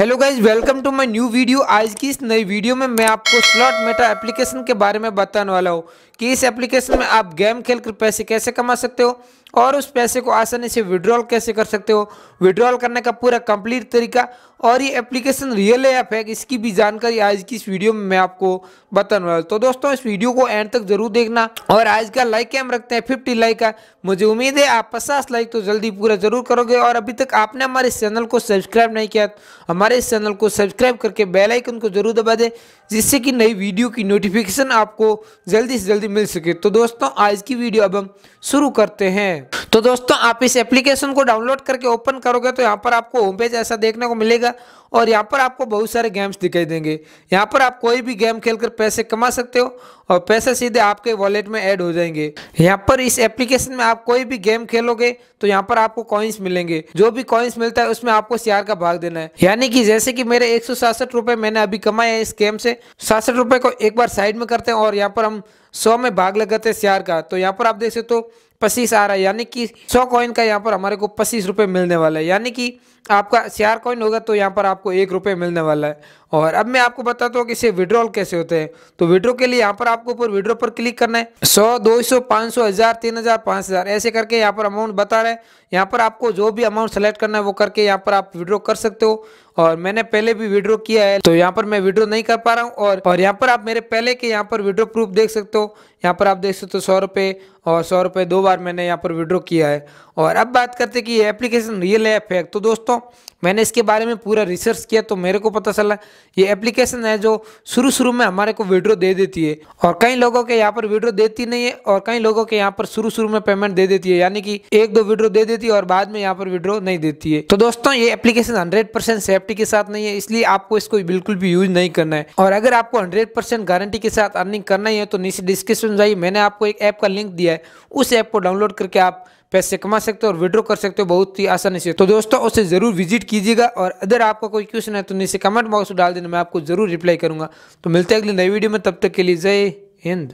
hello guys welcome to my new video आज की इस नई वीडियो में मैं आपको स्लॉट मेटा एप्लीकेशन के बारे में बताने वाला हूँ कि इस एप्लीकेशन में आप गेम खेल कर पैसे कैसे कमा सकते हो और उस पैसे को आसानी से विड्रॉल कैसे कर सकते हो विड्रॉल करने का पूरा कंप्लीट तरीका और ये एप्लीकेशन रियल ऐप है इसकी भी जानकारी आज की इस वीडियो में मैं आपको बताने वाला तो दोस्तों इस वीडियो को एंड तक जरूर देखना और आज का लाइक हम रखते हैं फिफ्टी लाइक का मुझे उम्मीद है आप पचास लाइक तो जल्दी पूरा जरूर करोगे और अभी तक आपने हमारे चैनल को सब्सक्राइब नहीं किया तो हमारे इस चैनल को सब्सक्राइब करके बेलाइकन को जरूर दबा दें जिससे कि नई वीडियो की नोटिफिकेशन आपको जल्दी से जल्दी मिल सके तो दोस्तों आज की वीडियो अब हम शुरू करते हैं तो दोस्तों आप इस एप्लीकेशन को डाउनलोड करके ओपन करोगे तो यहाँ पर आपको होम पेज ऐसा देखने को मिलेगा और यहाँ पर आपको बहुत सारे गेम्स दिखाई देंगे यहाँ पर आप कोई भी गेम खेलकर पैसे कमा सकते हो और पैसे सीधे आपके वॉलेट में ऐड हो जाएंगे यहाँ पर इस एप्लीकेशन में आप कोई भी गेम खेलोगे तो यहाँ पर आपको कॉइन्स मिलेंगे जो भी कॉइन्स मिलता है उसमें आपको सीआर का भाग देना है यानी कि जैसे कि मेरे एक रुपए मैंने अभी कमाए इस गेम से सासठ रुपए को एक बार साइड में करते हैं और यहाँ पर हम सौ में भाग लगाते हैं सीआर का तो यहाँ पर आप देख सकते हो पच्चीस आ रहा है यानी कि सौ कॉइन का यहाँ पर हमारे को पच्चीस रुपये मिलने वाला है यानी कि आपका सीआर कॉइन होगा तो यहाँ पर आपको एक रुपये मिलने वाला है और अब मैं आपको बताता हूँ कि इसे विड्रॉल कैसे होते हैं तो विड्रो के लिए यहाँ पर आपको ऊपर विड्रो पर क्लिक करना है सौ दो सौ पाँच सौ हज़ार तीन हज़ार पाँच हज़ार ऐसे करके यहाँ पर अमाउंट बता रहे हैं यहाँ पर आपको जो भी अमाउंट सेलेक्ट करना है वो करके यहाँ पर आप विड्रो कर सकते हो और मैंने पहले भी विड्रो किया है तो यहाँ पर मैं विड्रो नहीं कर पा रहा हूँ और और यहाँ पर आप मेरे पहले के यहाँ पर विड्रो प्रूफ देख सकते हो यहाँ पर आप देख सकते हो सौ और सौ दो बार मैंने यहाँ पर विड्रॉ किया है और अब बात करते हैं कि ये एप्लीकेशन रियल है फेक तो दोस्तों मैंने इसके बारे में पूरा रिसर्च किया तो मेरे को पता चला ये एप्लीकेशन है जो शुरू शुरू में हमारे को विड्रो दे देती है और कई लोगों के यहाँ पर विड्रो देती नहीं है और कई लोगों के यहाँ पर शुरू शुरू में पेमेंट दे देती है यानी कि एक दो विड्रो दे देती है और बाद में यहाँ पर विड्रो नहीं देती है तो दोस्तों ये एप्लीकेशन हंड्रेड सेफ्टी के साथ नहीं है इसलिए आपको इसको बिल्कुल भी यूज नहीं करना है और अगर आपको हंड्रेड गारंटी के साथ अर्निंग करना ही है तो नीचे डिस्क्रिप्शन जाइए मैंने आपको एक ऐप का लिंक दिया है उस ऐप को डाउनलोड करके आप पैसे कमा सकते हो और विड्रॉ कर सकते हो बहुत ही आसानी से तो दोस्तों उसे ज़रूर विजिट कीजिएगा और अगर आपका कोई क्वेश्चन है तो नीचे कमेंट बॉक्स में डाल देना मैं आपको ज़रूर रिप्लाई करूँगा तो मिलते हैं अगले नई वीडियो में तब तक के लिए जय हिंद